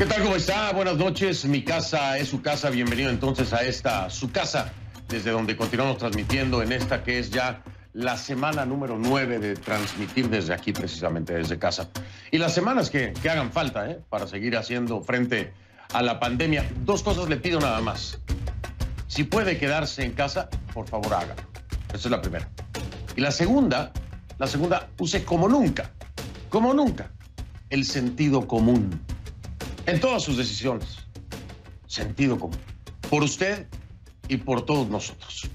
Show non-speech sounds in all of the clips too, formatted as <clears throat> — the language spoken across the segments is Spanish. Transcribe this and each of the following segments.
¿Qué tal? ¿Cómo está? Buenas noches. Mi casa es su casa. Bienvenido entonces a esta su casa, desde donde continuamos transmitiendo en esta que es ya la semana número 9 de transmitir desde aquí, precisamente desde casa. Y las semanas que, que hagan falta ¿eh? para seguir haciendo frente a la pandemia. Dos cosas le pido nada más. Si puede quedarse en casa, por favor haga. Esa es la primera. Y la segunda, la segunda, use como nunca, como nunca, el sentido común en todas sus decisiones. Sentido común. Por usted y por todos nosotros.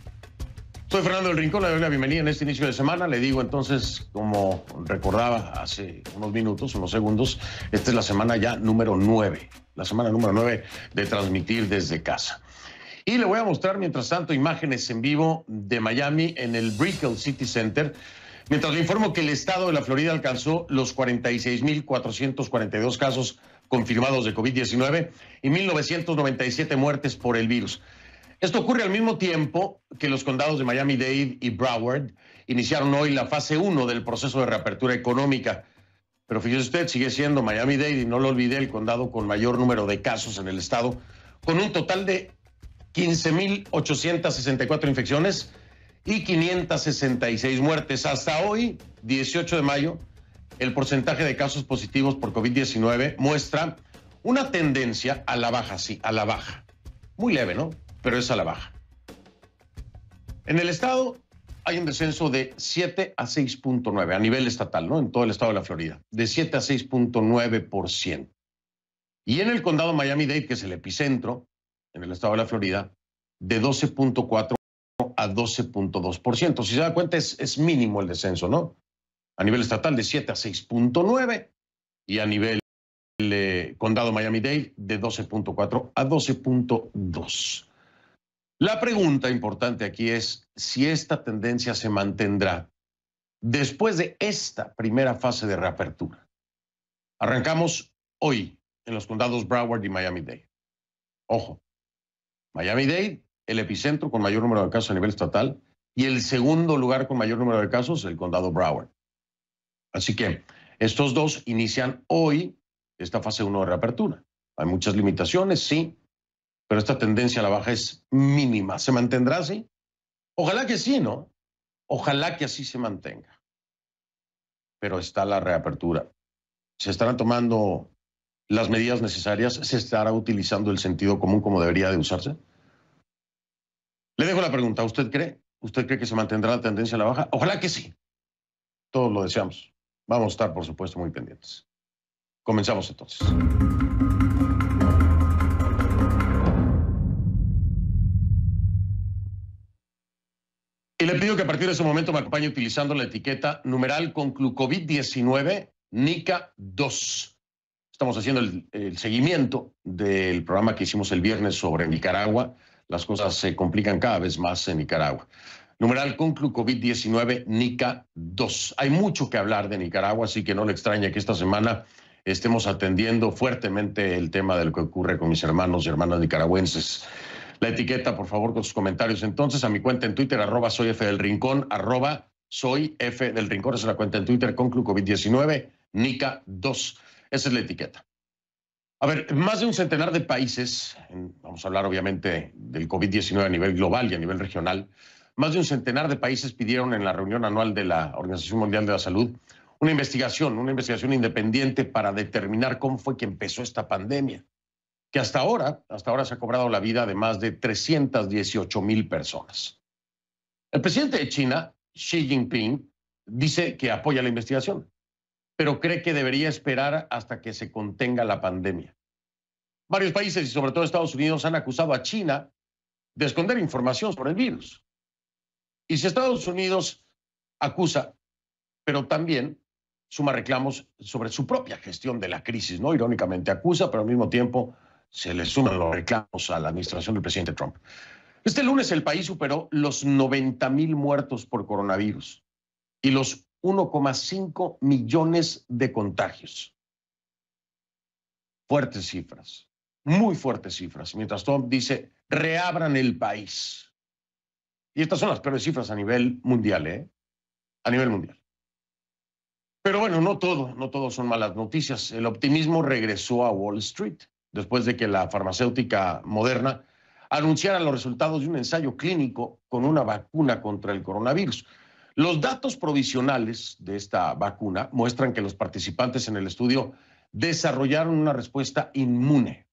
Soy Fernando del Rincón, le doy la bienvenida en este inicio de semana. Le digo entonces, como recordaba hace unos minutos, unos segundos, esta es la semana ya número 9, la semana número 9 de transmitir desde casa. Y le voy a mostrar, mientras tanto, imágenes en vivo de Miami en el Brickell City Center, mientras le informo que el estado de la Florida alcanzó los 46.442 casos confirmados de COVID-19 y 1.997 muertes por el virus. Esto ocurre al mismo tiempo que los condados de Miami-Dade y Broward iniciaron hoy la fase 1 del proceso de reapertura económica. Pero fíjese usted, sigue siendo Miami-Dade y no lo olvide el condado con mayor número de casos en el estado, con un total de 15.864 infecciones y 566 muertes. Hasta hoy, 18 de mayo, el porcentaje de casos positivos por COVID-19 muestra una tendencia a la baja, sí, a la baja. Muy leve, ¿no? Pero es a la baja. En el estado hay un descenso de 7 a 6.9 a nivel estatal, ¿no? En todo el estado de la Florida, de 7 a 6.9%. Y en el condado Miami-Dade, que es el epicentro, en el estado de la Florida, de 12.4 a 12.2%. Si se da cuenta, es, es mínimo el descenso, ¿no? a nivel estatal de 7 a 6.9 y a nivel del eh, condado Miami-Dade de 12.4 a 12.2. La pregunta importante aquí es si esta tendencia se mantendrá después de esta primera fase de reapertura. Arrancamos hoy en los condados Broward y Miami-Dade. Ojo, Miami-Dade, el epicentro con mayor número de casos a nivel estatal, y el segundo lugar con mayor número de casos, el condado Broward. Así que estos dos inician hoy esta fase 1 de reapertura. Hay muchas limitaciones, sí, pero esta tendencia a la baja es mínima. ¿Se mantendrá así? Ojalá que sí, ¿no? Ojalá que así se mantenga. Pero está la reapertura. Se estarán tomando las medidas necesarias, se estará utilizando el sentido común como debería de usarse. Le dejo la pregunta, ¿usted cree? ¿Usted cree que se mantendrá la tendencia a la baja? Ojalá que sí. Todos lo deseamos. Vamos a estar, por supuesto, muy pendientes. Comenzamos entonces. Y le pido que a partir de ese momento me acompañe utilizando la etiqueta numeral con COVID-19 NICA 2. Estamos haciendo el, seguimiento del programa que hicimos el viernes sobre Nicaragua. Las cosas se complican cada vez más en Nicaragua numeral conclu COVID-19 NICA 2. Hay mucho que hablar de Nicaragua, así que no le extraña que esta semana estemos atendiendo fuertemente el tema de lo que ocurre con mis hermanos y hermanas nicaragüenses. La etiqueta, por favor, con sus comentarios. Entonces, a mi cuenta en Twitter, arroba soy F del Rincón, arroba soy F del Rincón, esa es la cuenta en Twitter, conclu COVID-19, NICA 2. Esa es la etiqueta. A ver, más de un centenar de países, vamos a hablar obviamente del COVID-19 a nivel global y a nivel regional, más de un centenar de países pidieron en la reunión anual de la Organización Mundial de la Salud una investigación, una investigación independiente para determinar cómo fue que empezó esta pandemia, que hasta ahora, hasta ahora se ha cobrado la vida de más de 318 mil personas. El presidente de China, Xi Jinping, dice que apoya la investigación, pero cree que debería esperar hasta que se contenga la pandemia. Varios países y sobre todo Estados Unidos han acusado a China de esconder información sobre el virus. Y si Estados Unidos acusa, pero también suma reclamos sobre su propia gestión de la crisis, ¿no? Irónicamente acusa, pero al mismo tiempo se le suman los reclamos a la administración del presidente Trump. Este lunes el país superó los 90 mil muertos por coronavirus y los 1,5 millones de contagios. Fuertes cifras, muy fuertes cifras. Mientras Trump dice, reabran el país. Y estas son las peores cifras a nivel mundial, ¿eh? A nivel mundial. Pero bueno, no todo, no todo son malas noticias. El optimismo regresó a Wall Street después de que la farmacéutica moderna anunciara los resultados de un ensayo clínico con una vacuna contra el coronavirus. Los datos provisionales de esta vacuna muestran que los participantes en el estudio desarrollaron una respuesta inmune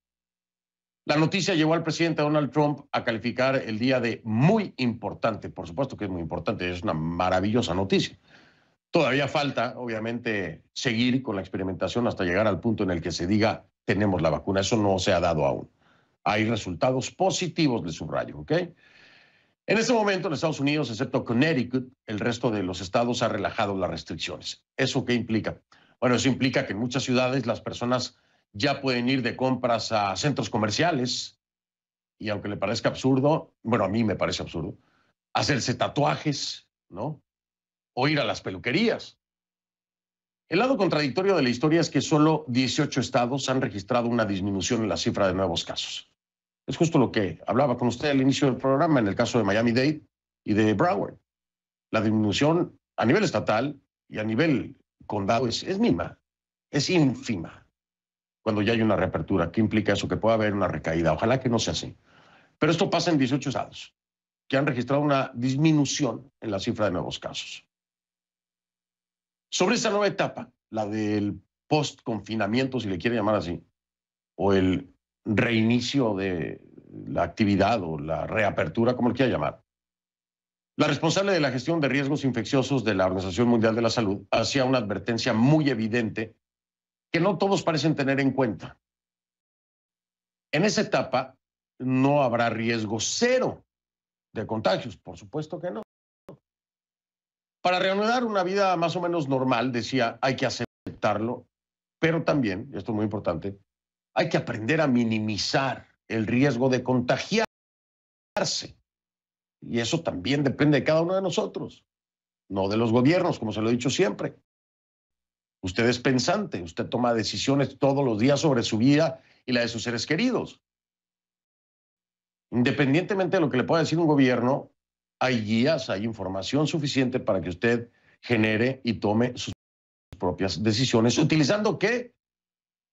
la noticia llevó al presidente Donald Trump a calificar el día de muy importante. Por supuesto que es muy importante, es una maravillosa noticia. Todavía falta, obviamente, seguir con la experimentación hasta llegar al punto en el que se diga tenemos la vacuna. Eso no se ha dado aún. Hay resultados positivos, le subrayo, ¿ok? En este momento en Estados Unidos, excepto Connecticut, el resto de los estados ha relajado las restricciones. ¿Eso qué implica? Bueno, eso implica que en muchas ciudades las personas ya pueden ir de compras a centros comerciales y aunque le parezca absurdo, bueno, a mí me parece absurdo, hacerse tatuajes, ¿no? O ir a las peluquerías. El lado contradictorio de la historia es que solo 18 estados han registrado una disminución en la cifra de nuevos casos. Es justo lo que hablaba con usted al inicio del programa en el caso de Miami-Dade y de Broward. La disminución a nivel estatal y a nivel condado es, es mínima, es ínfima cuando ya hay una reapertura. ¿Qué implica eso? Que pueda haber una recaída. Ojalá que no sea así. Pero esto pasa en 18 estados, que han registrado una disminución en la cifra de nuevos casos. Sobre esta nueva etapa, la del post-confinamiento, si le quiere llamar así, o el reinicio de la actividad o la reapertura, como le quiera llamar. La responsable de la gestión de riesgos infecciosos de la Organización Mundial de la Salud hacía una advertencia muy evidente que no todos parecen tener en cuenta. En esa etapa no habrá riesgo cero de contagios, por supuesto que no. Para reanudar una vida más o menos normal, decía, hay que aceptarlo, pero también, esto es muy importante, hay que aprender a minimizar el riesgo de contagiarse. Y eso también depende de cada uno de nosotros, no de los gobiernos, como se lo he dicho siempre. Usted es pensante, usted toma decisiones todos los días sobre su vida y la de sus seres queridos. Independientemente de lo que le pueda decir un gobierno, hay guías, hay información suficiente para que usted genere y tome sus propias decisiones, utilizando qué?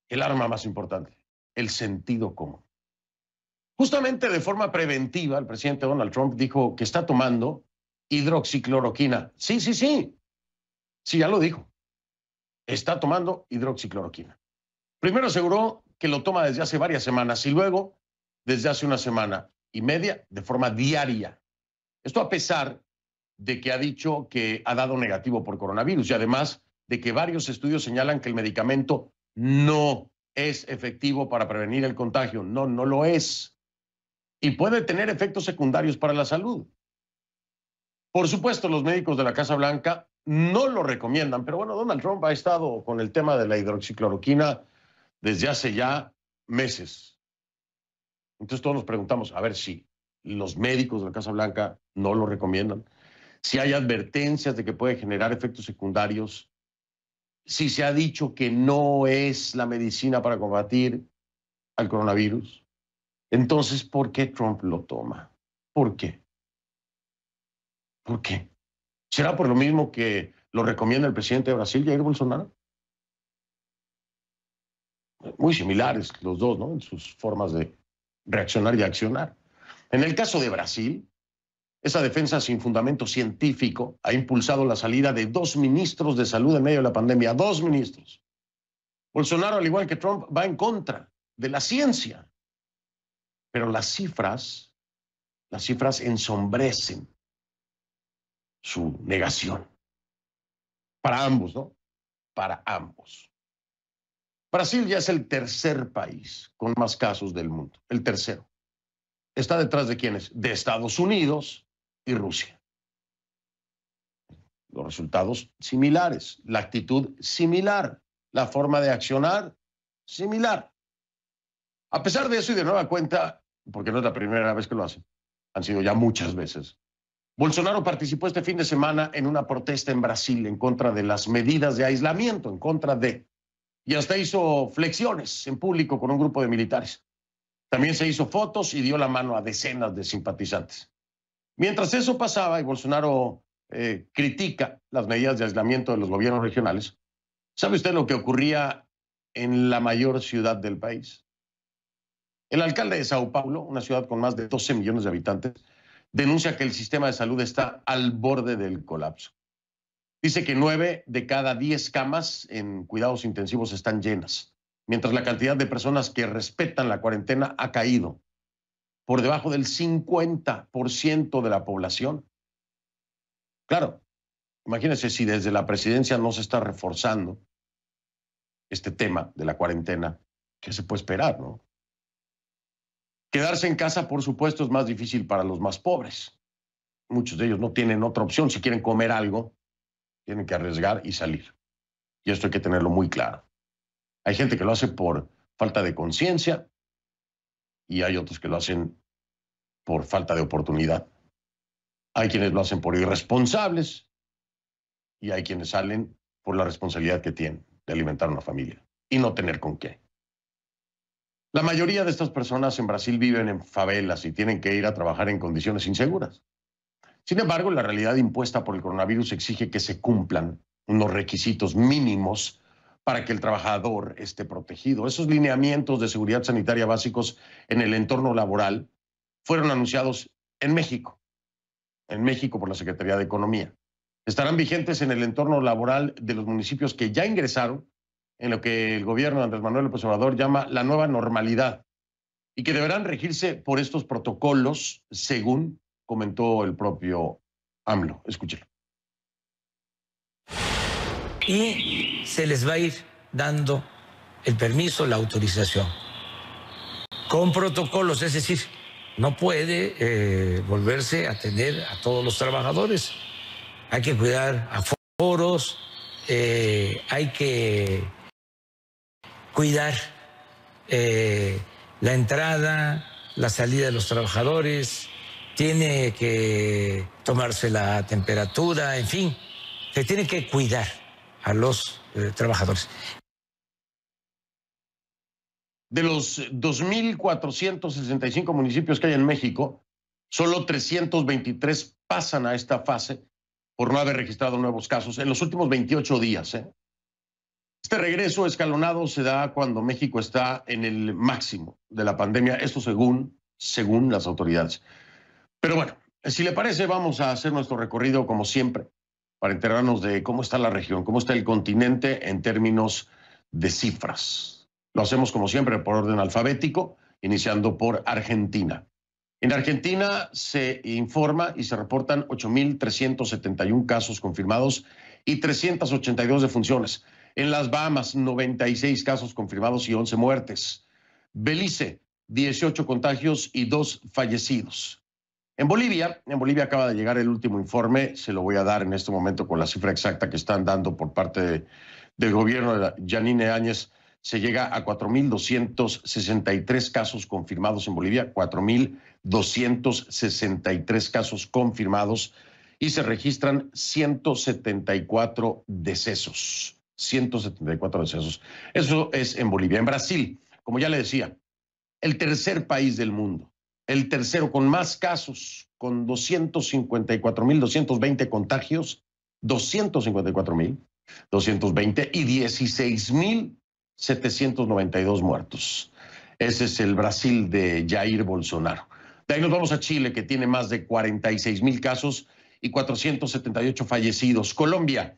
El arma más importante, el sentido común. Justamente de forma preventiva, el presidente Donald Trump dijo que está tomando hidroxicloroquina. Sí, sí, sí. Sí, ya lo dijo está tomando hidroxicloroquina. Primero aseguró que lo toma desde hace varias semanas y luego desde hace una semana y media de forma diaria. Esto a pesar de que ha dicho que ha dado negativo por coronavirus y además de que varios estudios señalan que el medicamento no es efectivo para prevenir el contagio. No, no lo es. Y puede tener efectos secundarios para la salud. Por supuesto, los médicos de la Casa Blanca no lo recomiendan, pero bueno, Donald Trump ha estado con el tema de la hidroxicloroquina desde hace ya meses. Entonces todos nos preguntamos, a ver si los médicos de la Casa Blanca no lo recomiendan, si hay advertencias de que puede generar efectos secundarios, si se ha dicho que no es la medicina para combatir al coronavirus. Entonces, ¿por qué Trump lo toma? ¿Por qué? ¿Por qué? ¿Será por lo mismo que lo recomienda el presidente de Brasil, Jair Bolsonaro? Muy similares los dos, ¿no? En sus formas de reaccionar y accionar. En el caso de Brasil, esa defensa sin fundamento científico ha impulsado la salida de dos ministros de salud en medio de la pandemia, dos ministros. Bolsonaro, al igual que Trump, va en contra de la ciencia. Pero las cifras, las cifras ensombrecen su negación. Para ambos, ¿no? Para ambos. Brasil ya es el tercer país con más casos del mundo, el tercero. Está detrás de quiénes? De Estados Unidos y Rusia. Los resultados similares, la actitud similar, la forma de accionar similar. A pesar de eso y de nueva cuenta, porque no es la primera vez que lo hacen, han sido ya muchas veces Bolsonaro participó este fin de semana en una protesta en Brasil en contra de las medidas de aislamiento, en contra de... Y hasta hizo flexiones en público con un grupo de militares. También se hizo fotos y dio la mano a decenas de simpatizantes. Mientras eso pasaba y Bolsonaro eh, critica las medidas de aislamiento de los gobiernos regionales, ¿sabe usted lo que ocurría en la mayor ciudad del país? El alcalde de Sao Paulo, una ciudad con más de 12 millones de habitantes, denuncia que el sistema de salud está al borde del colapso. Dice que nueve de cada diez camas en cuidados intensivos están llenas, mientras la cantidad de personas que respetan la cuarentena ha caído por debajo del 50% de la población. Claro, imagínense si desde la presidencia no se está reforzando este tema de la cuarentena, ¿qué se puede esperar, no? Quedarse en casa, por supuesto, es más difícil para los más pobres. Muchos de ellos no tienen otra opción. Si quieren comer algo, tienen que arriesgar y salir. Y esto hay que tenerlo muy claro. Hay gente que lo hace por falta de conciencia y hay otros que lo hacen por falta de oportunidad. Hay quienes lo hacen por irresponsables y hay quienes salen por la responsabilidad que tienen de alimentar a una familia y no tener con qué. La mayoría de estas personas en Brasil viven en favelas y tienen que ir a trabajar en condiciones inseguras. Sin embargo, la realidad impuesta por el coronavirus exige que se cumplan unos requisitos mínimos para que el trabajador esté protegido. Esos lineamientos de seguridad sanitaria básicos en el entorno laboral fueron anunciados en México, en México por la Secretaría de Economía. Estarán vigentes en el entorno laboral de los municipios que ya ingresaron en lo que el gobierno de Andrés Manuel López Obrador llama la nueva normalidad y que deberán regirse por estos protocolos, según comentó el propio AMLO. Escúchelo. Y se les va a ir dando el permiso, la autorización, con protocolos, es decir, no puede eh, volverse a atender a todos los trabajadores. Hay que cuidar a foros, eh, hay que cuidar eh, la entrada, la salida de los trabajadores, tiene que tomarse la temperatura, en fin, se tiene que cuidar a los eh, trabajadores. De los 2.465 municipios que hay en México, solo 323 pasan a esta fase por no haber registrado nuevos casos en los últimos 28 días. ¿eh? Este regreso escalonado se da cuando México está en el máximo de la pandemia, esto según, según las autoridades. Pero bueno, si le parece, vamos a hacer nuestro recorrido como siempre, para enterarnos de cómo está la región, cómo está el continente en términos de cifras. Lo hacemos como siempre por orden alfabético, iniciando por Argentina. En Argentina se informa y se reportan 8.371 casos confirmados y 382 defunciones. En las Bahamas, 96 casos confirmados y 11 muertes. Belice, 18 contagios y 2 fallecidos. En Bolivia, en Bolivia acaba de llegar el último informe, se lo voy a dar en este momento con la cifra exacta que están dando por parte del gobierno de Janine Áñez. Se llega a 4.263 casos confirmados en Bolivia, 4.263 casos confirmados y se registran 174 decesos. 174 decesos. Eso es en Bolivia. En Brasil, como ya le decía, el tercer país del mundo, el tercero con más casos, con 254.220 contagios, 254.220 y 16.792 muertos. Ese es el Brasil de Jair Bolsonaro. De ahí nos vamos a Chile, que tiene más de 46 mil casos y 478 fallecidos. Colombia,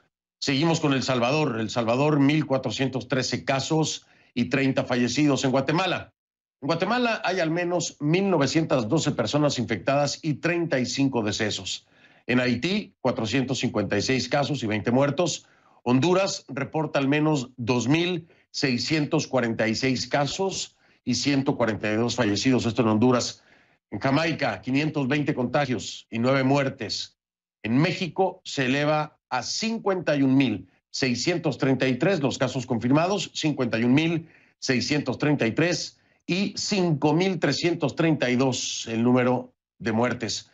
Seguimos con El Salvador. El Salvador, 1.413 casos y 30 fallecidos. En Guatemala, en Guatemala hay al menos 1.912 personas infectadas y 35 decesos. En Haití, 456 casos y 20 muertos. Honduras reporta al menos 2.646 casos y 142 fallecidos. Esto en Honduras. En Jamaica, 520 contagios y 9 muertes. En México se eleva a 51.633 los casos confirmados, 51.633 y 5.332 el número de muertes.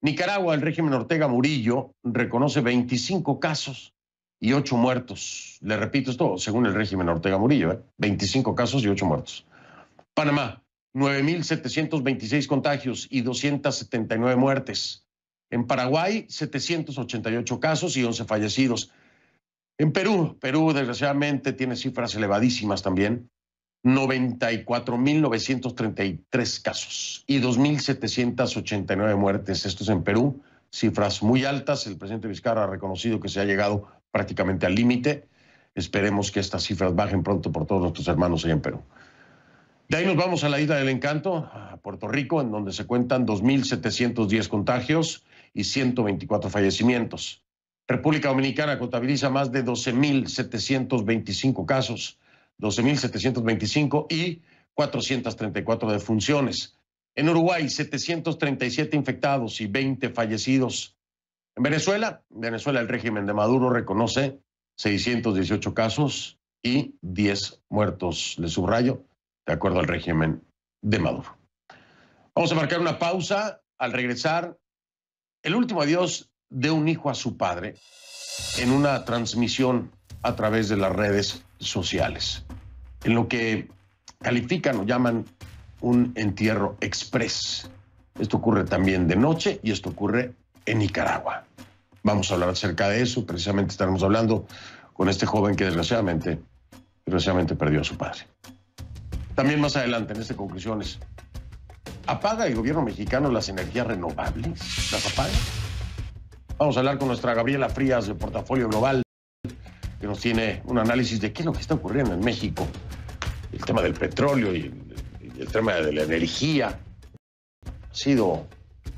Nicaragua, el régimen Ortega Murillo reconoce 25 casos y 8 muertos. Le repito esto, según el régimen Ortega Murillo, 25 ¿eh? casos y 8 muertos. Panamá, 9.726 contagios y 279 muertes. En Paraguay, 788 casos y 11 fallecidos. En Perú, Perú desgraciadamente tiene cifras elevadísimas también, 94.933 casos y 2.789 muertes. Esto es en Perú, cifras muy altas. El presidente Vizcarra ha reconocido que se ha llegado prácticamente al límite. Esperemos que estas cifras bajen pronto por todos nuestros hermanos allá en Perú. De ahí nos vamos a la isla del encanto, a Puerto Rico, en donde se cuentan 2.710 contagios, y 124 fallecimientos. República Dominicana contabiliza más de 12.725 casos, 12.725 y 434 defunciones. En Uruguay, 737 infectados y 20 fallecidos. En Venezuela, Venezuela, el régimen de Maduro reconoce 618 casos y 10 muertos, le subrayo, de acuerdo al régimen de Maduro. Vamos a marcar una pausa. Al regresar, el último adiós de un hijo a su padre en una transmisión a través de las redes sociales, en lo que califican o llaman un entierro express. Esto ocurre también de noche y esto ocurre en Nicaragua. Vamos a hablar acerca de eso, precisamente estaremos hablando con este joven que desgraciadamente, desgraciadamente perdió a su padre. También más adelante en este Conclusiones ¿Apaga el gobierno mexicano las energías renovables? ¿Las apaga? Vamos a hablar con nuestra Gabriela Frías de Portafolio Global, que nos tiene un análisis de qué es lo que está ocurriendo en México. El tema del petróleo y el, tema de la energía ha sido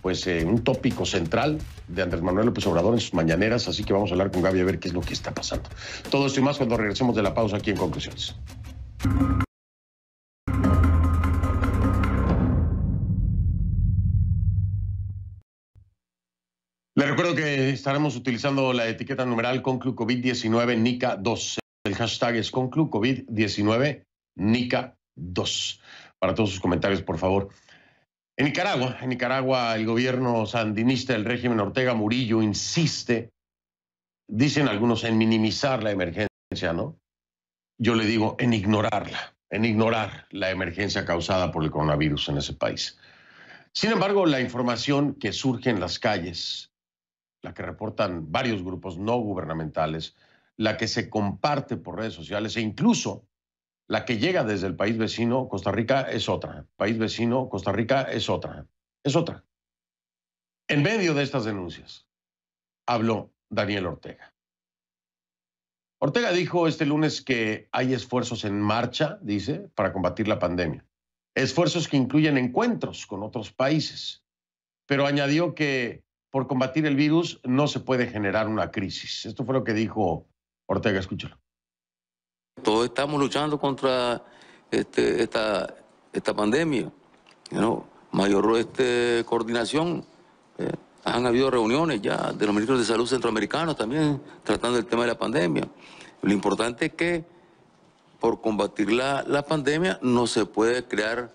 pues eh, un tópico central de Andrés Manuel López Obrador en sus mañaneras, así que vamos a hablar con Gaby a ver qué es lo que está pasando. Todo esto y más cuando regresemos de la pausa aquí en Conclusiones. Le recuerdo que estaremos utilizando la etiqueta numeral ConcluCovid19 NICA2. El hashtag es ConcluCovid19 NICA2. Para todos sus comentarios, por favor. En Nicaragua, en Nicaragua, el gobierno sandinista del régimen Ortega Murillo insiste, dicen algunos, en minimizar la emergencia, ¿no? Yo le digo, en ignorarla, en ignorar la emergencia causada por el coronavirus en ese país. Sin embargo, la información que surge en las calles la que reportan varios grupos no gubernamentales, la que se comparte por redes sociales e incluso la que llega desde el país vecino, Costa Rica, es otra. País vecino, Costa Rica, es otra. Es otra. En medio de estas denuncias, habló Daniel Ortega. Ortega dijo este lunes que hay esfuerzos en marcha, dice, para combatir la pandemia. Esfuerzos que incluyen encuentros con otros países. Pero añadió que por combatir el virus no se puede generar una crisis. Esto fue lo que dijo Ortega, escúchalo. Todos estamos luchando contra este, esta, esta pandemia, ¿no? mayor este, coordinación. Eh, han habido reuniones ya de los ministros de salud centroamericanos también tratando el tema de la pandemia. Lo importante es que por combatir la, pandemia no se puede crear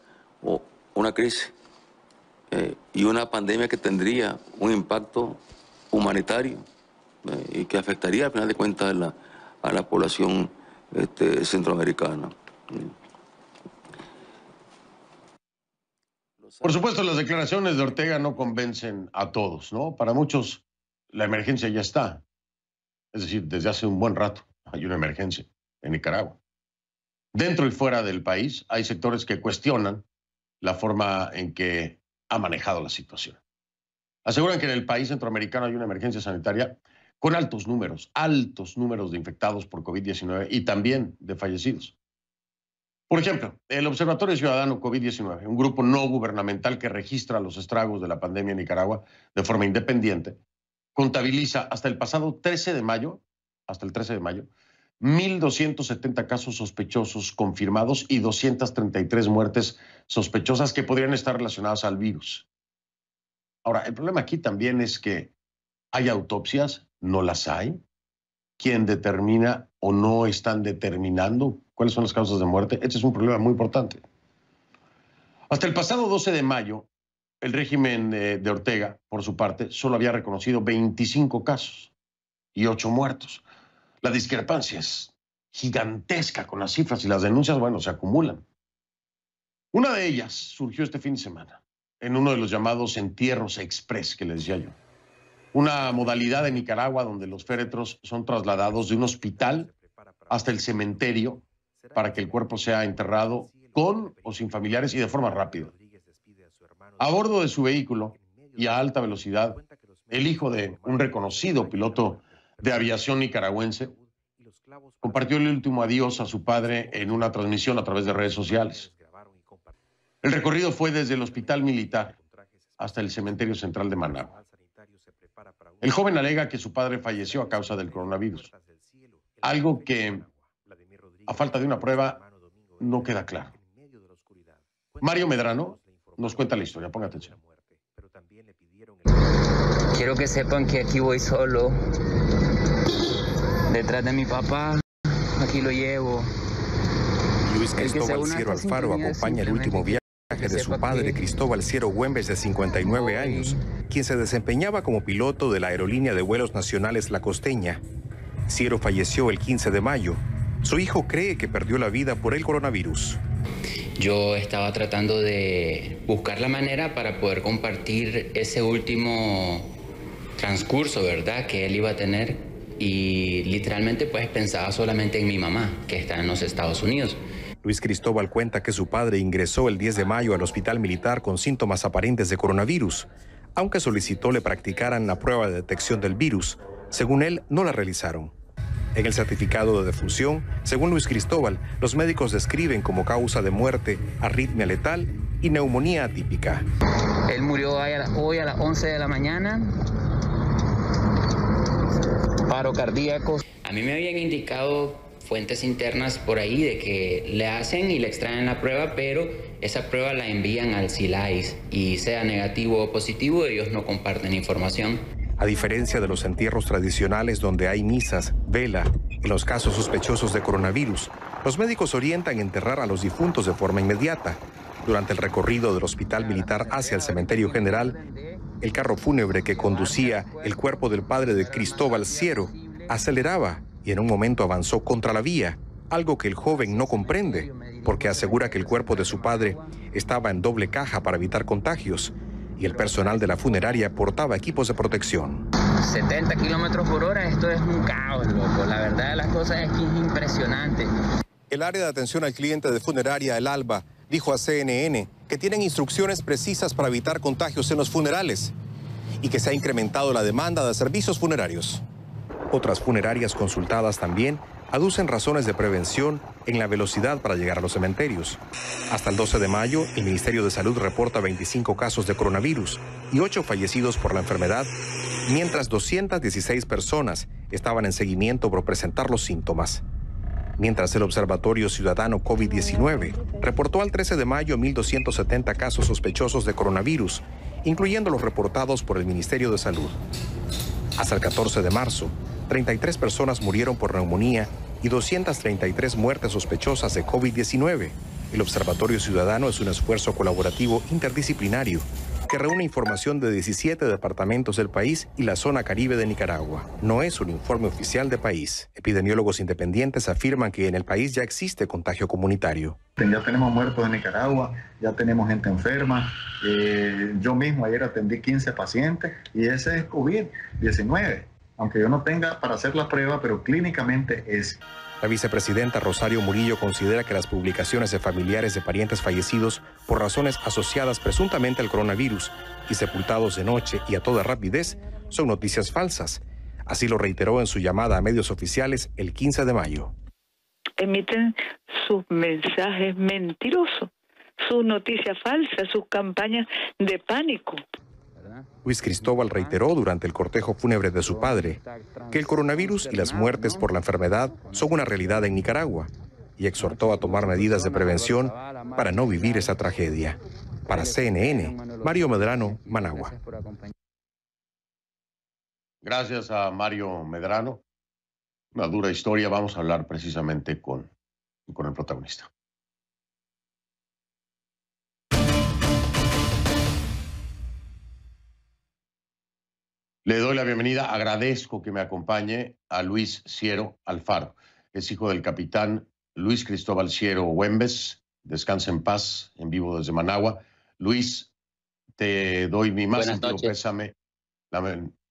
una crisis. Eh, y una pandemia que tendría un impacto humanitario eh, y que afectaría al final de cuentas a la, a la población este, centroamericana. Por supuesto, las declaraciones de Ortega no convencen a todos, ¿no? Para muchos la emergencia ya está. Es decir, desde hace un buen rato hay una emergencia en Nicaragua. Dentro y fuera del país hay sectores que cuestionan la forma en que ha manejado la situación. Aseguran que en el país centroamericano hay una emergencia sanitaria con altos números, altos números de infectados por COVID-19 y también de fallecidos. Por ejemplo, el Observatorio Ciudadano COVID-19, un grupo no gubernamental que registra los estragos de la pandemia en Nicaragua de forma independiente, contabiliza hasta el pasado 13 de mayo, hasta el 13 de mayo, 1.270 casos sospechosos confirmados y 233 muertes sospechosas que podrían estar relacionadas al virus. Ahora, el problema aquí también es que hay autopsias, no las hay. ¿Quién determina o no están determinando cuáles son las causas de muerte? Este es un problema muy importante. Hasta el pasado 12 de mayo, el régimen eh, de Ortega, por su parte, solo había reconocido 25 casos y 8 muertos. La discrepancia es gigantesca con las cifras y las denuncias, bueno, se acumulan. Una de ellas surgió este fin de semana, en uno de los llamados entierros express que les decía yo. Una modalidad de Nicaragua donde los féretros son trasladados de un hospital hasta el cementerio para que el cuerpo sea enterrado con o sin familiares y de forma rápida. A bordo de su vehículo y a alta velocidad, el hijo de un reconocido piloto de aviación nicaragüense, compartió el último adiós a su padre en una transmisión a través de redes sociales. El recorrido fue desde el hospital militar hasta el cementerio central de Managua. El joven alega que su padre falleció a causa del coronavirus, algo que, a falta de una prueba, no queda claro. Mario Medrano nos cuenta la historia, ponga atención. Quiero que sepan que aquí voy solo detrás de mi papá, aquí lo llevo. Luis Cristóbal Ciero Alfaro acompaña el último viaje de su padre Cristóbal Ciero Güembes de 59 años, quien se desempeñaba como piloto de la aerolínea de vuelos nacionales La Costeña. Ciero falleció el 15 de mayo. Su hijo cree que perdió la vida por el coronavirus. Yo estaba tratando de buscar la manera para poder compartir ese último transcurso, ¿verdad?, que él iba a tener y literalmente pues pensaba solamente en mi mamá, que está en los Estados Unidos. Luis Cristóbal cuenta que su padre ingresó el 10 de mayo al hospital militar con síntomas aparentes de coronavirus, aunque solicitó le practicaran la prueba de detección del virus. Según él, no la realizaron. En el certificado de defunción, según Luis Cristóbal, los médicos describen como causa de muerte arritmia letal y neumonía atípica. Él murió hoy a las 11 de la mañana paro cardíaco. A mí me habían indicado fuentes internas por ahí de que le hacen y le extraen la prueba, pero esa prueba la envían al SILAIS y sea negativo o positivo, ellos no comparten información. A diferencia de los entierros tradicionales donde hay misas, vela, y los casos sospechosos de coronavirus, los médicos orientan enterrar a los difuntos de forma inmediata. Durante el recorrido del Hospital Militar hacia el Cementerio General, el carro fúnebre que conducía el cuerpo del padre de Cristóbal Ciero aceleraba y en un momento avanzó contra la vía, algo que el joven no comprende, porque asegura que el cuerpo de su padre estaba en doble caja para evitar contagios y el personal de la funeraria portaba equipos de protección. 70 kilómetros por hora, esto es un caos, loco. La verdad de las cosas es que es impresionante. El área de atención al cliente de funeraria El Alba dijo a CNN que tienen instrucciones precisas para evitar contagios en los funerales y que se ha incrementado la demanda de servicios funerarios. Otras funerarias consultadas también aducen razones de prevención en la velocidad para llegar a los cementerios. Hasta el 12 de mayo, el Ministerio de Salud reporta 25 casos de coronavirus y 8 fallecidos por la enfermedad, mientras 216 personas estaban en seguimiento por presentar los síntomas mientras el Observatorio Ciudadano COVID-19 reportó al 13 de mayo 1.270 casos sospechosos de coronavirus, incluyendo los reportados por el Ministerio de Salud. Hasta el 14 de marzo, 33 personas murieron por neumonía y 233 muertes sospechosas de COVID-19. El Observatorio Ciudadano es un esfuerzo colaborativo interdisciplinario que reúne información de 17 departamentos del país y la zona caribe de Nicaragua. No es un informe oficial de país. Epidemiólogos independientes afirman que en el país ya existe contagio comunitario. Ya tenemos muertos en Nicaragua, ya tenemos gente enferma. Eh, yo mismo ayer atendí 15 pacientes y ese es COVID-19. Aunque yo no tenga para hacer la prueba, pero clínicamente es. La vicepresidenta Rosario Murillo considera que las publicaciones de familiares de parientes fallecidos por razones asociadas presuntamente al coronavirus y sepultados de noche y a toda rapidez son noticias falsas. Así lo reiteró en su llamada a medios oficiales el 15 de mayo. Emiten sus mensajes mentirosos, sus noticias falsas, sus campañas de pánico. Luis Cristóbal reiteró durante el cortejo fúnebre de su padre que el coronavirus y las muertes por la enfermedad son una realidad en Nicaragua y exhortó a tomar medidas de prevención para no vivir esa tragedia. Para CNN, Mario Medrano, Managua. Gracias a Mario Medrano. Una dura historia, vamos a hablar precisamente con, con el protagonista. Le doy la bienvenida, agradezco que me acompañe a Luis Ciero Alfaro. Es hijo del capitán Luis Cristóbal Ciero Güembes. Descansa en paz, en vivo desde Managua. Luis, te doy mi más sincero pésame.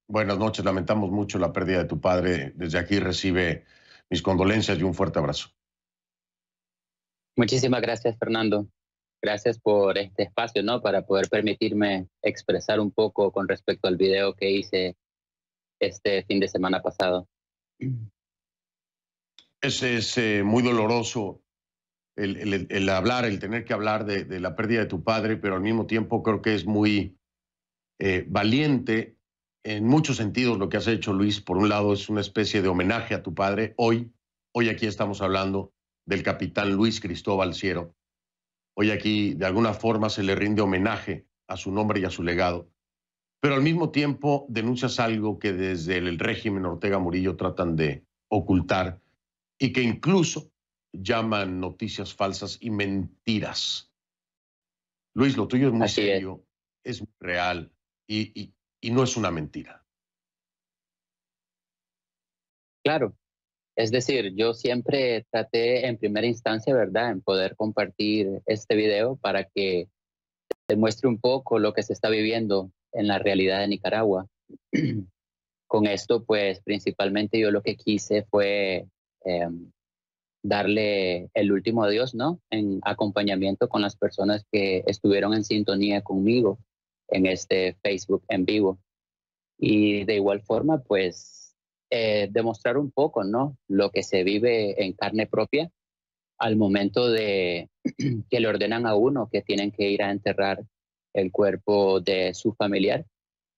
buenas noches, lamentamos mucho la pérdida de tu padre. Desde aquí recibe mis condolencias y un fuerte abrazo. Muchísimas gracias, Fernando gracias por este espacio, ¿no? Para poder permitirme expresar un poco con respecto al video que hice este fin de semana pasado. Es, es eh, muy doloroso el, hablar, el tener que hablar de, la pérdida de tu padre, pero al mismo tiempo creo que es muy eh, valiente en muchos sentidos lo que has hecho, Luis. Por un lado, es una especie de homenaje a tu padre. Hoy, hoy aquí estamos hablando del capitán Luis Cristóbal Ciero Hoy aquí de alguna forma se le rinde homenaje a su nombre y a su legado, pero al mismo tiempo denuncias algo que desde el régimen Ortega Murillo tratan de ocultar y que incluso llaman noticias falsas y mentiras. Luis, lo tuyo es muy serio, es. real y no es una mentira. Claro, es decir, yo siempre traté en primera instancia, ¿verdad?, en poder compartir este video para que demuestre muestre un poco lo que se está viviendo en la realidad de Nicaragua. <clears throat> Con esto, pues principalmente yo lo que quise fue em, darle el último adiós, ¿no? En acompañamiento con las personas que estuvieron en sintonía conmigo en este Facebook en vivo. Y de igual forma, pues eh, demostrar un poco, ¿no? Lo que se vive en carne propia al momento de <clears throat> que le ordenan a uno que tienen que ir a enterrar el cuerpo de su familiar,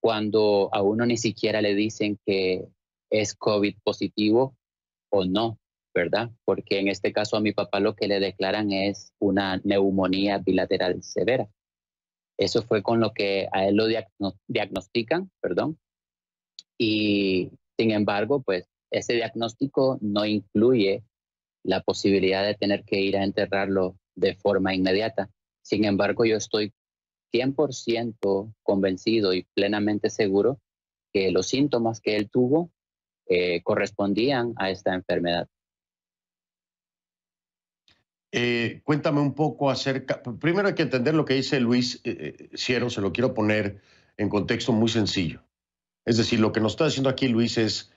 cuando a uno ni siquiera le dicen que es COVID positivo o no, ¿verdad? Porque en este caso a mi papá lo que le declaran es una neumonía bilateral severa. Eso fue con lo que a él lo diagnostican, perdón. Y sin embargo, pues ese diagnóstico no incluye la posibilidad de tener que ir a enterrarlo de forma inmediata. Sin embargo, yo estoy 100% convencido y plenamente seguro que los síntomas que él tuvo eh, correspondían a esta enfermedad. Eh, cuéntame un poco acerca, primero hay que entender lo que dice Luis eh, Cierro, se lo quiero poner en contexto muy sencillo. Es decir, lo que nos está diciendo aquí Luis es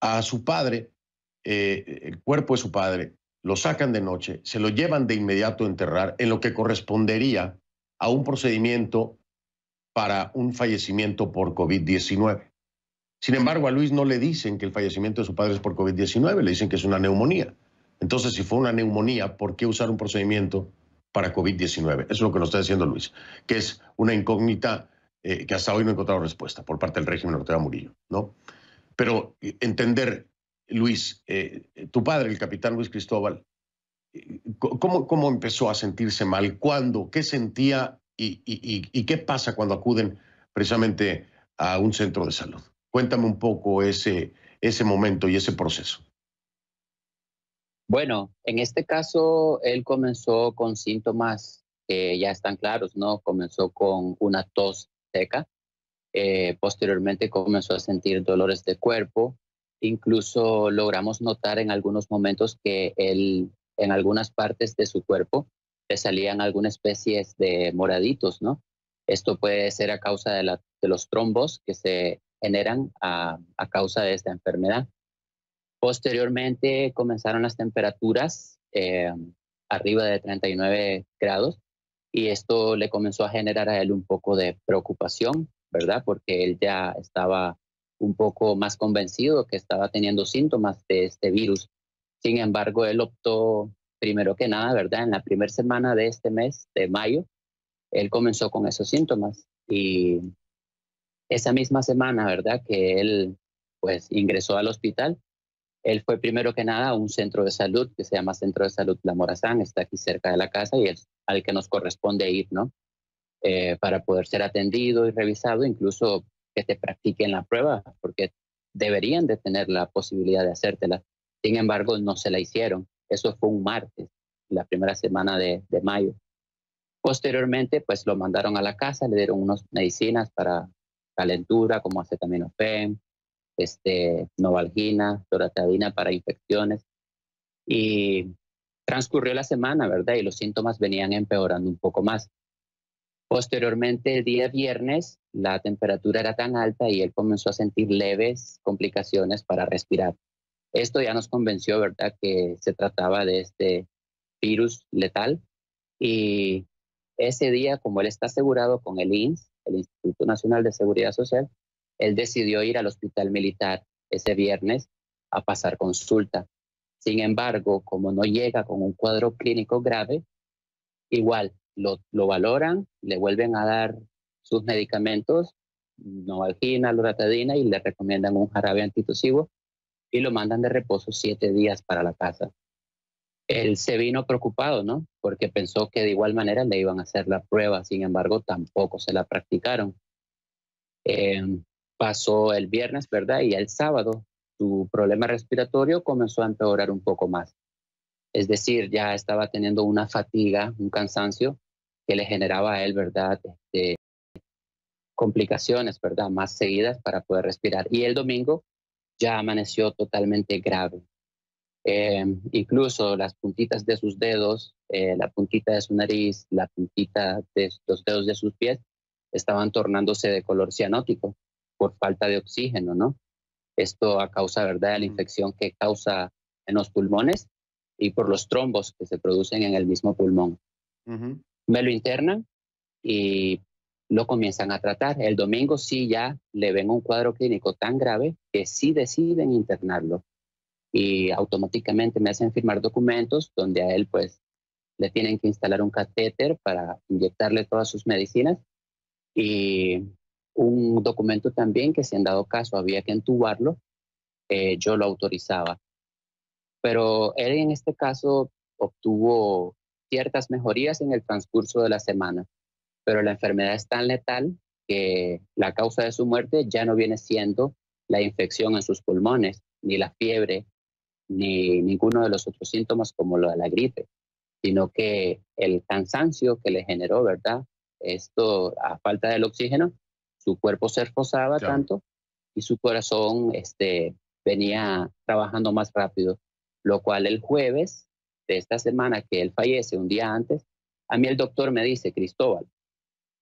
a su padre, eh, el cuerpo de su padre, lo sacan de noche, se lo llevan de inmediato a enterrar en lo que correspondería a un procedimiento para un fallecimiento por COVID-19. Sin embargo, a Luis no le dicen que el fallecimiento de su padre es por COVID-19, le dicen que es una neumonía. Entonces, si fue una neumonía, ¿por qué usar un procedimiento para COVID-19? Eso es lo que nos está diciendo Luis, que es una incógnita eh, que hasta hoy no he encontrado respuesta por parte del régimen Ortega Murillo. ¿no? Pero eh, entender, Luis, eh, tu padre, el capitán Luis Cristóbal, ¿cómo, ¿cómo, empezó a sentirse mal? ¿Cuándo? ¿Qué sentía? Y, qué pasa cuando acuden precisamente a un centro de salud? Cuéntame un poco ese, ese momento y ese proceso. Bueno, en este caso él comenzó con síntomas que ya están claros, ¿no? Comenzó con una tos seca. Eh, posteriormente comenzó a sentir dolores de cuerpo. Incluso logramos notar en algunos momentos que él, en algunas partes de su cuerpo le salían algunas especies de moraditos, ¿no? Esto puede ser a causa de, los trombos que se generan a, causa de esta enfermedad. Posteriormente comenzaron las temperaturas eh, arriba de 39 grados y esto le comenzó a generar a él un poco de preocupación, ¿verdad? Porque él ya estaba un poco más convencido que estaba teniendo síntomas de este virus. Sin embargo, él optó, primero que nada, ¿verdad? En la primera semana de este mes, de mayo, él comenzó con esos síntomas y esa misma semana, ¿verdad? Que él pues ingresó al hospital, él fue primero que nada a un centro de salud que se llama Centro de Salud La Morazán, está aquí cerca de la casa y es al que nos corresponde ir, ¿no? Eh, para poder ser atendido y revisado, incluso que te practiquen la prueba, porque deberían de tener la posibilidad de hacértela. Sin embargo, no se la hicieron. Eso fue un martes, la primera semana de, mayo. Posteriormente, pues lo mandaron a la casa, le dieron unas medicinas para calentura, como hace también acetaminofén, este, novalgina, doratadina para infecciones. Y transcurrió la semana, ¿verdad? Y los síntomas venían empeorando un poco más. Posteriormente, el día viernes, la temperatura era tan alta y él comenzó a sentir leves complicaciones para respirar. Esto ya nos convenció, ¿verdad?, que se trataba de este virus letal. Y ese día, como él está asegurado con el INS, el Instituto Nacional de Seguridad Social, él decidió ir al hospital militar ese viernes a pasar consulta. Sin embargo, como no llega con un cuadro clínico grave, igual lo, valoran, le vuelven a dar sus medicamentos, no novalgina, loratadina, y le recomiendan un jarabe antitusivo y lo mandan de reposo siete días para la casa. Él se vino preocupado, ¿no? Porque pensó que de igual manera le iban a hacer la prueba, sin embargo, tampoco se la practicaron. Em, pasó el viernes, ¿verdad? Y el sábado su problema respiratorio comenzó a empeorar un poco más. Es decir, ya estaba teniendo una fatiga, un cansancio que le generaba a él, ¿verdad? Este, complicaciones, ¿verdad? Más seguidas para poder respirar. Y el domingo ya amaneció totalmente grave. Eh, incluso las puntitas de sus dedos, eh, la puntita de su nariz, la puntita de los dedos de sus pies estaban tornándose de color cianótico por falta de oxígeno, ¿no? Esto a causa, ¿verdad?, de la infección que causa en los pulmones y por los trombos que se producen en el mismo pulmón. Me lo internan y lo comienzan a tratar. El domingo sí ya le ven un cuadro clínico tan grave que sí deciden internarlo y automáticamente me hacen firmar documentos donde a él pues le tienen que instalar un catéter para inyectarle todas sus medicinas y un documento también que si en dado caso había que entubarlo, eh, yo lo autorizaba. Pero él en este caso obtuvo ciertas mejorías en el transcurso de la semana, pero la enfermedad es tan letal que la causa de su muerte ya no viene siendo la infección en sus pulmones, ni la fiebre, ni ninguno de los otros síntomas como lo de la gripe, sino que el cansancio que le generó, ¿verdad? Esto a falta del oxígeno su cuerpo se esforzaba tanto y su corazón este, venía trabajando más rápido, lo cual el jueves de esta semana que él fallece, un día antes, a mí el doctor me dice, Cristóbal,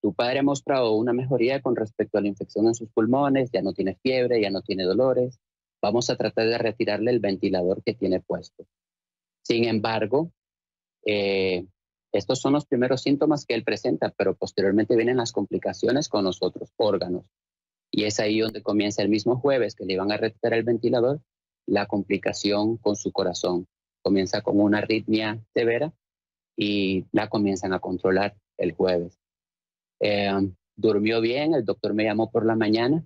tu padre ha mostrado una mejoría con respecto a la infección en sus pulmones, ya no tiene fiebre, ya no tiene dolores, vamos a tratar de retirarle el ventilador que tiene puesto. Sin embargo, eh, estos son los primeros síntomas que él presenta, pero posteriormente vienen las complicaciones con los otros órganos. Y es ahí donde comienza el mismo jueves que le iban a retirar el ventilador, la complicación con su corazón. Comienza con una arritmia severa y la comienzan a controlar el jueves. Eh, durmió bien, el doctor me llamó por la mañana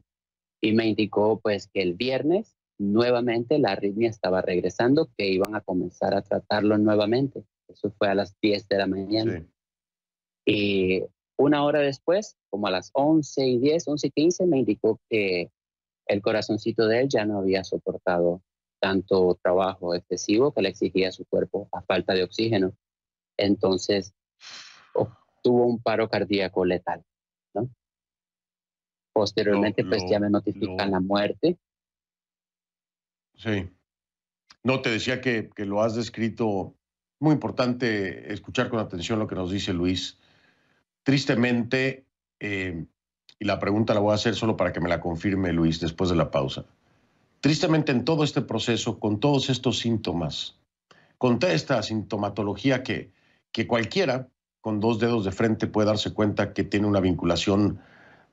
y me indicó pues que el viernes nuevamente la arritmia estaba regresando, que iban a comenzar a tratarlo nuevamente. Eso fue a las 10 de la mañana. Y eh, una hora después, como a las 11 y 10, 11 y 15, me indicó que el corazoncito de él ya no había soportado tanto trabajo excesivo que le exigía su cuerpo a falta de oxígeno. Entonces, tuvo un paro cardíaco letal. Posteriormente, pues ya me notifican la muerte. Sí. No, te decía que, que lo has descrito muy importante escuchar con atención lo que nos dice Luis. Tristemente, eh, y la pregunta la voy a hacer solo para que me la confirme Luis después de la pausa. Tristemente en todo este proceso, con todos estos síntomas, con toda esta sintomatología que, que cualquiera con dos dedos de frente puede darse cuenta que tiene una vinculación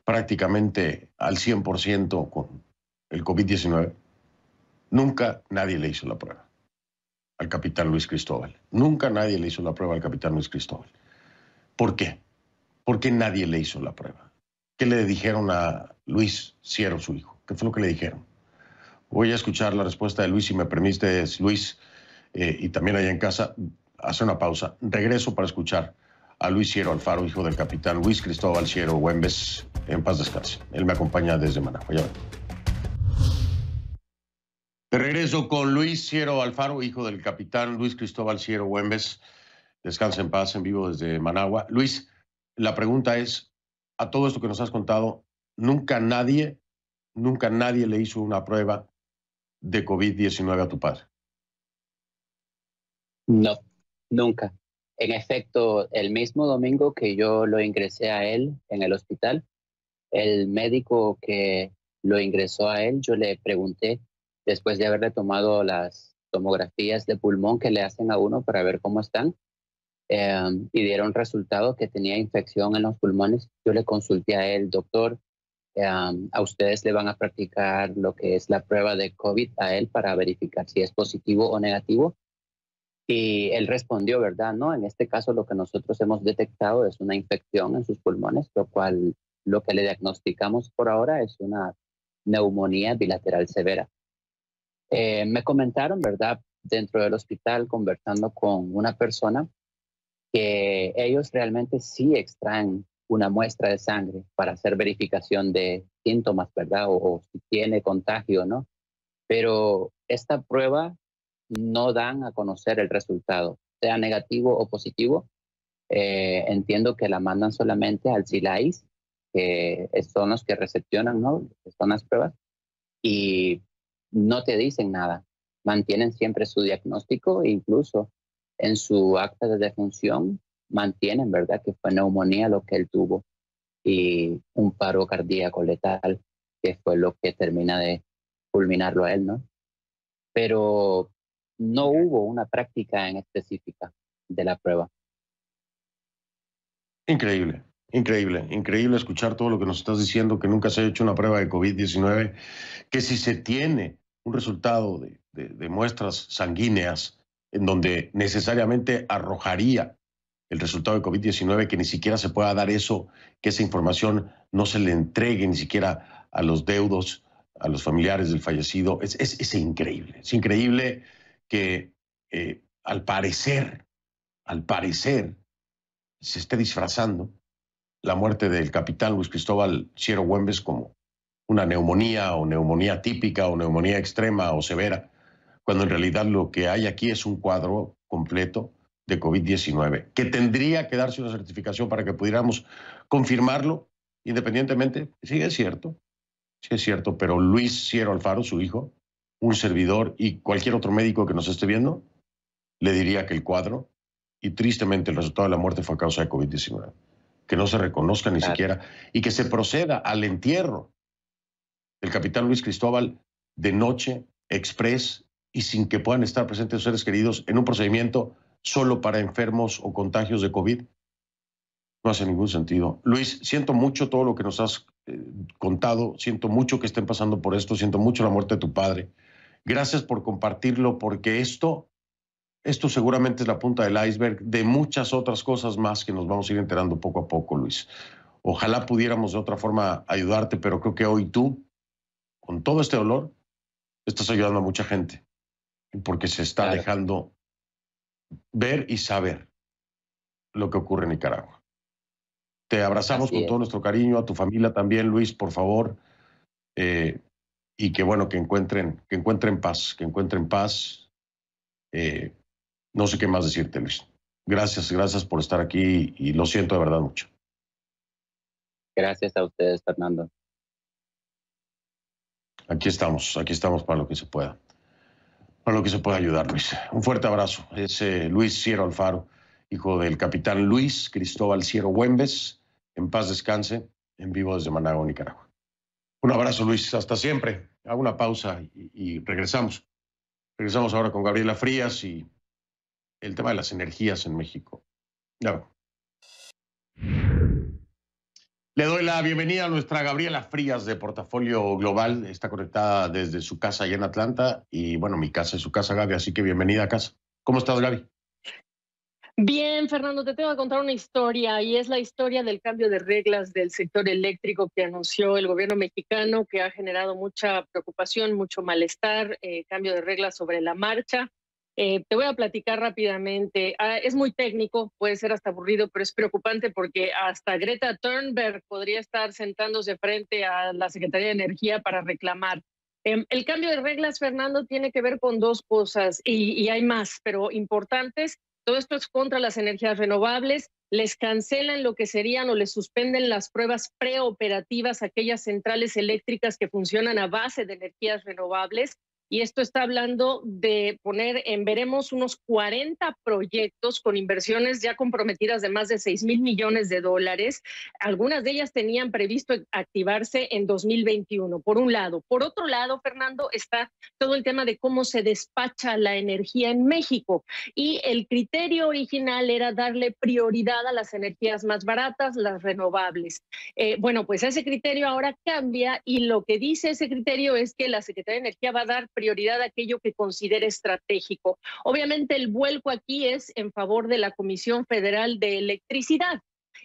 prácticamente al 100% con el COVID-19, nunca nadie le hizo la prueba al capitán Luis Cristóbal. Nunca nadie le hizo la prueba al capitán Luis Cristóbal. ¿Por qué? Porque nadie le hizo la prueba. ¿Qué le dijeron a Luis Ciero, su hijo? ¿Qué fue lo que le dijeron? Voy a escuchar la respuesta de Luis, si me permites, Luis, eh, y también allá en casa, hace una pausa. Regreso para escuchar a Luis Ciero Alfaro, hijo del capitán Luis Cristóbal Ciero Huembes, en paz descanse. Él me acompaña desde mañana. De regreso con Luis Ciero Alfaro, hijo del capitán Luis Cristóbal Ciero Güemes. Descansa en paz, en vivo desde Managua. Luis, la pregunta es, a todo esto que nos has contado, nunca nadie, nunca nadie le hizo una prueba de COVID-19 a tu padre. No, nunca. En efecto, el mismo domingo que yo lo ingresé a él en el hospital, el médico que lo ingresó a él, yo le pregunté después de haberle tomado las tomografías de pulmón que le hacen a uno para ver cómo están, em, y dieron resultado que tenía infección en los pulmones. Yo le consulté a él, doctor, em, a ustedes le van a practicar lo que es la prueba de COVID a él para verificar si es positivo o negativo. Y él respondió, ¿verdad? No, en este caso lo que nosotros hemos detectado es una infección en sus pulmones, lo cual lo que le diagnosticamos por ahora es una neumonía bilateral severa. Eh, me comentaron, ¿verdad? Dentro del hospital, conversando con una persona, que ellos realmente sí extraen una muestra de sangre para hacer verificación de síntomas, ¿verdad? O, si tiene contagio, ¿no? Pero esta prueba no dan a conocer el resultado, sea negativo o positivo. Eh, entiendo que la mandan solamente al SILAIS, que son los que recepcionan, ¿no? Son las pruebas. Y no te dicen nada. Mantienen siempre su diagnóstico e incluso en su acta de defunción mantienen, ¿verdad?, que fue neumonía lo que él tuvo y un paro cardíaco letal, que fue lo que termina de culminarlo a él, ¿no? Pero no hubo una práctica en específica de la prueba. Increíble, increíble, increíble escuchar todo lo que nos estás diciendo, que nunca se ha hecho una prueba de COVID-19, que si se tiene un resultado de, muestras sanguíneas en donde necesariamente arrojaría el resultado de COVID-19, que ni siquiera se pueda dar eso, que esa información no se le entregue ni siquiera a los deudos, a los familiares del fallecido. Es, es, increíble, es increíble que eh, al parecer, al parecer, se esté disfrazando la muerte del capitán Luis Cristóbal Ciero Güemes como una neumonía o neumonía típica o neumonía extrema o severa, cuando en realidad lo que hay aquí es un cuadro completo de COVID-19, que tendría que darse una certificación para que pudiéramos confirmarlo independientemente. Sí, es cierto, sí es cierto, pero Luis Ciero Alfaro, su hijo, un servidor y cualquier otro médico que nos esté viendo, le diría que el cuadro y tristemente el resultado de la muerte fue a causa de COVID-19. Que no se reconozca ni siquiera y que se proceda al entierro el capitán Luis Cristóbal de noche, express y sin que puedan estar presentes sus seres queridos en un procedimiento solo para enfermos o contagios de COVID? No hace ningún sentido. Luis, siento mucho todo lo que nos has eh, contado, siento mucho que estén pasando por esto, siento mucho la muerte de tu padre. Gracias por compartirlo porque esto, esto seguramente es la punta del iceberg de muchas otras cosas más que nos vamos a ir enterando poco a poco, Luis. Ojalá pudiéramos de otra forma ayudarte, pero creo que hoy tú con todo este dolor, estás ayudando a mucha gente, porque se está dejando ver y saber lo que ocurre en Nicaragua. Te abrazamos con todo nuestro cariño, a tu familia también, Luis, por favor. Eh, y que bueno, que encuentren, que encuentren paz, que encuentren paz. Eh, no sé qué más decirte, Luis. Gracias, gracias por estar aquí y lo siento de verdad mucho. Gracias a ustedes, Fernando. Aquí estamos, aquí estamos para lo que se pueda. Para lo que se pueda ayudar, Luis. Un fuerte abrazo. Es eh, Luis Ciero Alfaro, hijo del capitán Luis Cristóbal Ciero Güembes. En paz descanse, en vivo desde Managua, Nicaragua. Un abrazo, Luis. Hasta siempre. Hago una pausa y, regresamos. Regresamos ahora con Gabriela Frías y el tema de las energías en México. Ya le doy la bienvenida a nuestra Gabriela Frías de Portafolio Global. Está conectada desde su casa allá en Atlanta y bueno, mi casa es su casa, Gaby, así que bienvenida a casa. ¿Cómo estás, Gaby? Bien, Fernando, te tengo que contar una historia y es la historia del cambio de reglas del sector eléctrico que anunció el gobierno mexicano, que ha generado mucha preocupación, mucho malestar, eh, cambio de reglas sobre la marcha. Eh, te voy a platicar rápidamente. Ah, es muy técnico, puede ser hasta aburrido, pero es preocupante porque hasta Greta Thunberg podría estar sentándose frente a la Secretaría de Energía para reclamar. Em, el cambio de reglas, Fernando, tiene que ver con dos cosas y, y hay más, pero importantes. Todo esto es contra las energías renovables. Les cancelan lo que serían o les suspenden las pruebas preoperativas a aquellas centrales eléctricas que funcionan a base de energías renovables y esto está hablando de poner en veremos unos 40 proyectos con inversiones ya comprometidas de más de 6 mil millones de dólares. Algunas de ellas tenían previsto activarse en 2021, por un lado. Por otro lado, Fernando, está todo el tema de cómo se despacha la energía en México. Y el criterio original era darle prioridad a las energías más baratas, las renovables. Eh, bueno, pues ese criterio ahora cambia y lo que dice ese criterio es que la Secretaría de Energía va a dar prioridad aquello que considere estratégico. Obviamente el vuelco aquí es en favor de la Comisión Federal de Electricidad.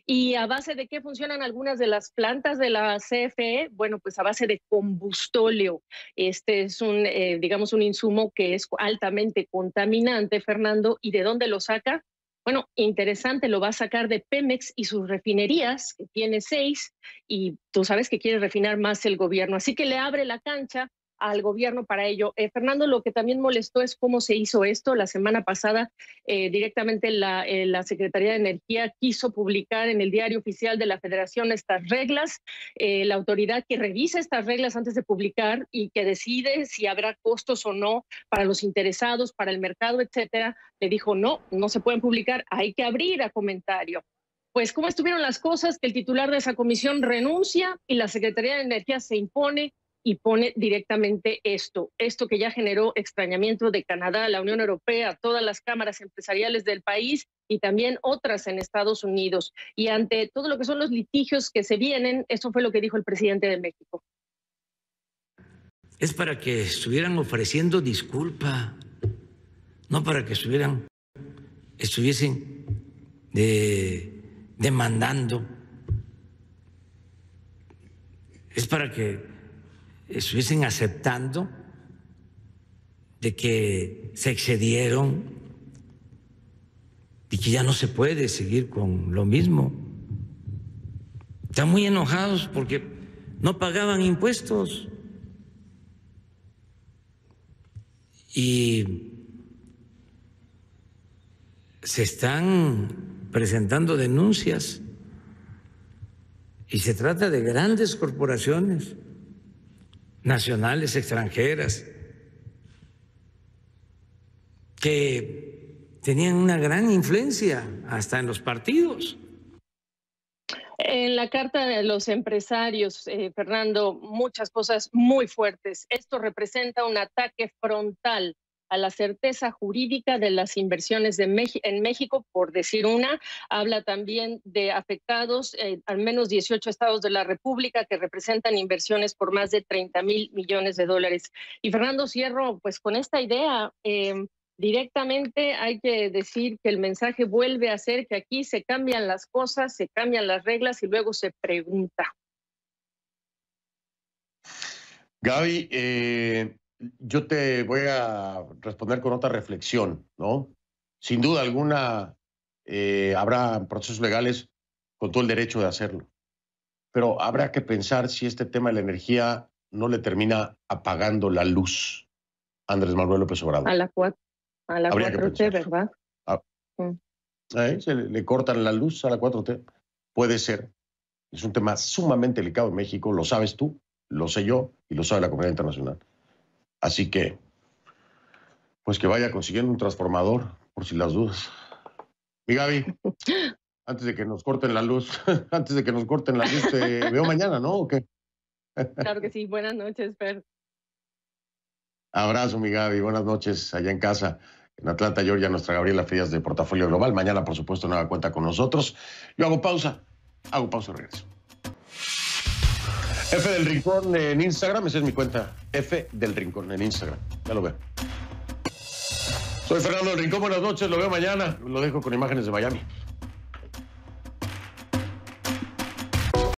¿Y a base de qué funcionan algunas de las plantas de la CFE? Bueno, pues a base de combustóleo. Este es un, eh, digamos, un insumo que es altamente contaminante, Fernando. ¿Y de dónde lo saca? Bueno, interesante, lo va a sacar de Pemex y sus refinerías, que tiene seis, y tú sabes que quiere refinar más el gobierno. Así que le abre la cancha al gobierno para ello. Eh, Fernando, lo que también molestó es cómo se hizo esto. La semana pasada eh, directamente la, eh, la, Secretaría de Energía quiso publicar en el diario oficial de la Federación estas reglas. la autoridad que revisa estas reglas antes de publicar y que decide si habrá costos o no para los interesados, para el mercado, etcétera, le dijo no, no se pueden publicar, hay que abrir a comentario pues cómo estuvieron las cosas, que el titular de esa comisión renuncia y la Secretaría de Energía se impone y pone directamente esto, esto que ya generó extrañamiento de Canadá, la Unión Europea, todas las cámaras empresariales del país y también otras en Estados Unidos. Y ante todo lo que son los litigios que se vienen, eso fue lo que dijo el presidente de México. Es para que estuvieran ofreciendo disculpa, no para que estuvieran, estuviesen de, eh, demandando. Es para que estuviesen aceptando de que se excedieron y que ya no se puede seguir con lo mismo. Están muy enojados porque no pagaban impuestos. Y se están presentando denuncias y se trata de grandes corporaciones nacionales extranjeras que tenían una gran influencia hasta en los partidos. En la carta de los empresarios, eh, Fernando, muchas cosas muy fuertes. Esto representa un ataque frontal a la certeza jurídica de las inversiones en México, por decir una. Habla también de afectados, eh, al menos 18 estados de la República que representan inversiones por más de 30 mil millones de dólares. Y Fernando Cierro, pues con esta idea... Em, directamente hay que decir que el mensaje vuelve a ser que aquí se cambian las cosas, se cambian las reglas y luego se pregunta. Gaby, eh, yo te voy a responder con otra reflexión, ¿no? Sin duda alguna eh, habrá procesos legales con todo el derecho de hacerlo, pero habrá que pensar si este tema de la energía no le termina apagando la luz Andrés Manuel López Obrador. A la, 4T, ¿verdad? Ah. Mm. Se le cortan la luz a la 4T. Puede ser. Es un tema sumamente delicado en México, lo sabes tú, lo sé yo y lo sabe la comunidad internacional. Así que, pues que vaya consiguiendo un transformador, por si las dudas. Mi Gaby, <laughs> antes de que nos corten la luz, <laughs> antes de que nos corten la luz, te veo mañana, ¿no? claro que sí, buenas noches, Fer. Abrazo, mi Gaby, buenas noches allá en casa. En Atlanta, Georgia, nuestra Gabriela Frías de Portafolio Global. Mañana, por supuesto, nada cuenta con nosotros. Yo hago pausa, hago pausa y regreso. F del Rincón en Instagram, esa es mi cuenta. F del Rincón en Instagram. Ya lo veo. Soy Fernando del Rincón, buenas noches, lo veo mañana. Lo dejo con imágenes de Miami.